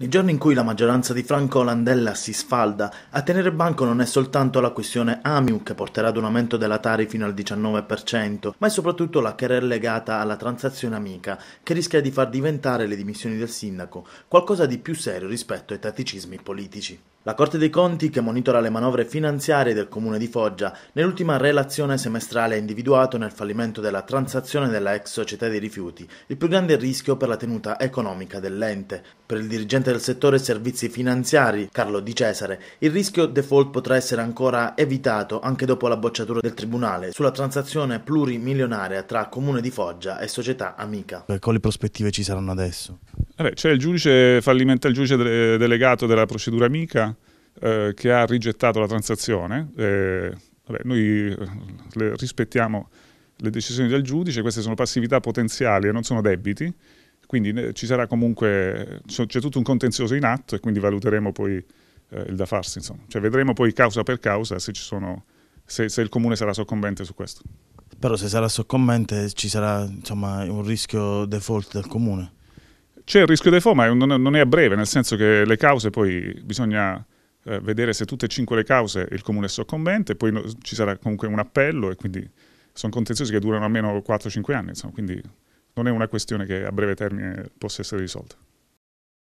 Nei giorni in cui la maggioranza di Franco Landella si sfalda, a tenere banco non è soltanto la questione AMIU che porterà ad un aumento della Tari fino al 19%, ma è soprattutto la querela legata alla transazione amica, che rischia di far diventare le dimissioni del sindaco qualcosa di più serio rispetto ai tatticismi politici. La Corte dei Conti, che monitora le manovre finanziarie del Comune di Foggia, nell'ultima relazione semestrale ha individuato nel fallimento della transazione della ex società dei rifiuti il più grande rischio per la tenuta economica dell'ente. Per il dirigente del settore servizi finanziari, Carlo Di Cesare, il rischio default potrà essere ancora evitato anche dopo la bocciatura del Tribunale sulla transazione plurimilionaria tra Comune di Foggia e società Amica. Eh, quali prospettive ci saranno adesso? Vabbè, eh c'è il giudice fallimenta, il giudice de delegato della procedura amica eh, che ha rigettato la transazione. Eh, vabbè, noi eh, le rispettiamo le decisioni del giudice, queste sono passività potenziali e non sono debiti, quindi eh, ci sarà comunque, c'è tutto un contenzioso in atto e quindi valuteremo poi eh, il da farsi, insomma. Cioè, vedremo poi causa per causa se, sono, se, se il comune sarà soccombente su questo. Però se sarà soccombente ci sarà insomma, un rischio default del comune. C'è il rischio default, ma non è a breve, nel senso che le cause poi bisogna eh, vedere se tutte e cinque le cause il comune è soccombente, poi ci sarà comunque un appello e quindi sono contenziosi che durano almeno 4-5 anni, insomma, quindi non è una questione che a breve termine possa essere risolta.